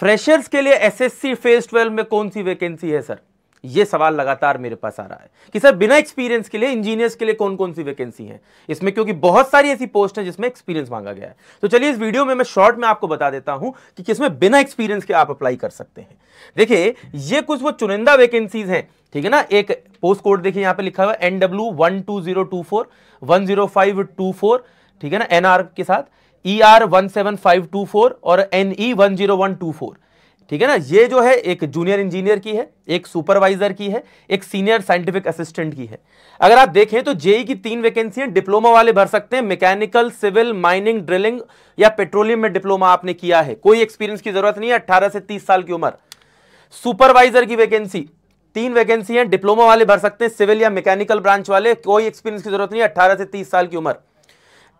freshers के लिए SSC phase twelve में कौन सी वैकेंसी है सर यह सवाल लगातार मेरे पास आ रहा है कि सर बिना एक्सपीरियंस के लिए इंजीनियर्स के लिए कौन कौन सी वैकेंसी है इसमें क्योंकि बहुत सारी ऐसी पोस्ट है जिसमें एक्सपीरियंस मांगा गया है तो चलिए इस वीडियो में मैं शॉर्ट में आपको बता देता हूं कि किसमें बिना एक्सपीरियंस के आप अप्लाई कर सकते हैं देखिए ये कुछ वो चुनिंदा वैकेंसीज हैं ठीक है ना एक पोस्ट कोड देखिए यहां पर लिखा हुआ NW one two zero two four one zero five two four ठीक है ना एनआर के साथ E R one seven five two four और N E one zero one two four ठीक है ना ये जो है एक जूनियर इंजीनियर की है एक सुपरवाइजर की है एक सीनियर साइंटिफिक असिस्टेंट की है अगर आप देखें तो जेई e की तीन वैकेंसियां डिप्लोमा वाले भर सकते हैं मैकेनिकल सिविल माइनिंग ड्रिलिंग या पेट्रोलियम में डिप्लोमा आपने किया है कोई एक्सपीरियंस की जरूरत नहीं है अट्ठारह से तीस साल की उम्र सुपरवाइजर की वैकेंसी तीन वैकेंसी हैं डिप्लोमा वाले भर सकते हैं सिविल या मैकेनिकल ब्रांच वाले कोई एक्सपीरियंस की जरूरत नहीं है अट्ठारह से तीस साल की उम्र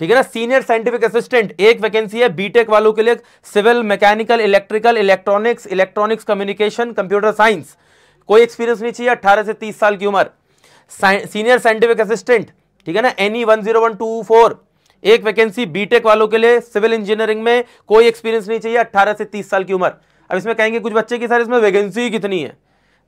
ठीक है ना सीनियर साइंटिफिक असिस्टेंट एक वैकेंसी है बीटेक वालों के लिए civil mechanical electrical electronics electronics communication computer science कोई एक्सपीरियंस नहीं चाहिए अट्ठारह से तीस साल की उम्र सीनियर साइंटिफिक असिस्टेंट ठीक है ना NE one zero one two four एक वैकेंसी बीटेक वालों के लिए सिविल इंजीनियरिंग में कोई एक्सपीरियंस नहीं चाहिए अट्ठारह से तीस साल की उम्र अब इसमें कहेंगे कुछ बच्चे की सर इसमें वैकेंसी कितनी है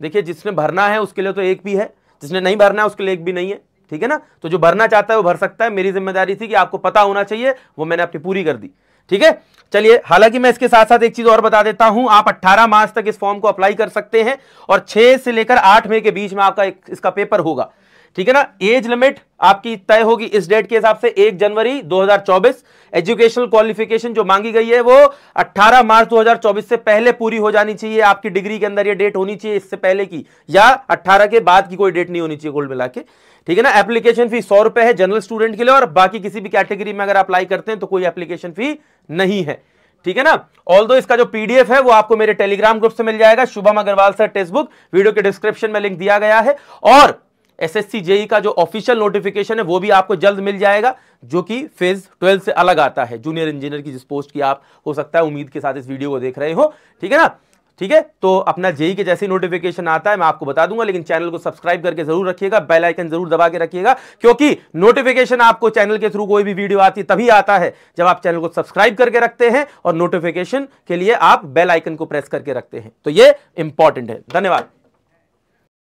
देखिए जिसने भरना है उसके लिए तो एक भी है जिसने नहीं भरना है उसके लिए एक भी नहीं है ठीक है ना तो जो भरना चाहता है वो भर सकता है मेरी जिम्मेदारी थी कि आपको पता होना चाहिए वो मैंने अपनी पूरी कर दी ठीक है चलिए हालांकि मैं इसके साथ साथ एक चीज और बता देता हूं आप 18 मार्च तक इस फॉर्म को अप्लाई कर सकते हैं और 6 से लेकर 8 मई के बीच में आपका एक, इसका पेपर होगा ठीक है ना एज लिमिट आपकी तय होगी इस डेट के हिसाब से एक जनवरी 2024 एजुकेशनल क्वालिफिकेशन जो मांगी गई है वो 18 मार्च 2024 से पहले पूरी हो जानी चाहिए आपकी डिग्री के अंदर ये डेट होनी चाहिए इससे पहले की या 18 के बाद की कोई डेट नहीं होनी चाहिए कुल मिला के ठीक है ना एप्लीकेशन फी सौ रुपए है जनरल स्टूडेंट के लिए और बाकी किसी भी कैटेगरी में अगर अप्लाई करते हैं तो कोई एप्लीकेशन फी नहीं है ठीक है ना ऑल दो इसका जो पीडीएफ है वो आपको मेरे टेलीग्राम ग्रुप से मिल जाएगा Shubham Agarwal sir text book video के डिस्क्रिप्शन में लिंक दिया गया है और एसएससी जेई का जो ऑफिशियल नोटिफिकेशन है वो भी आपको जल्द मिल जाएगा जो कि फेज 12 से अलग आता है जूनियर इंजीनियर की जिस पोस्ट की आप हो सकता है उम्मीद के साथ इस वीडियो को देख रहे हो ठीक है ना ठीक है तो अपना जेई के जैसे नोटिफिकेशन आता है मैं आपको बता दूंगा लेकिन चैनल को सब्सक्राइब करके जरूर रखिएगा बेल आइकन जरूर दबा के रखिएगा क्योंकि नोटिफिकेशन आपको चैनल के थ्रू कोई भी वीडियो आती तभी आता है जब आप चैनल को सब्सक्राइब करके रखते हैं और नोटिफिकेशन के लिए आप बेल आइकन को प्रेस करके रखते हैं तो ये इंपॉर्टेंट है धन्यवाद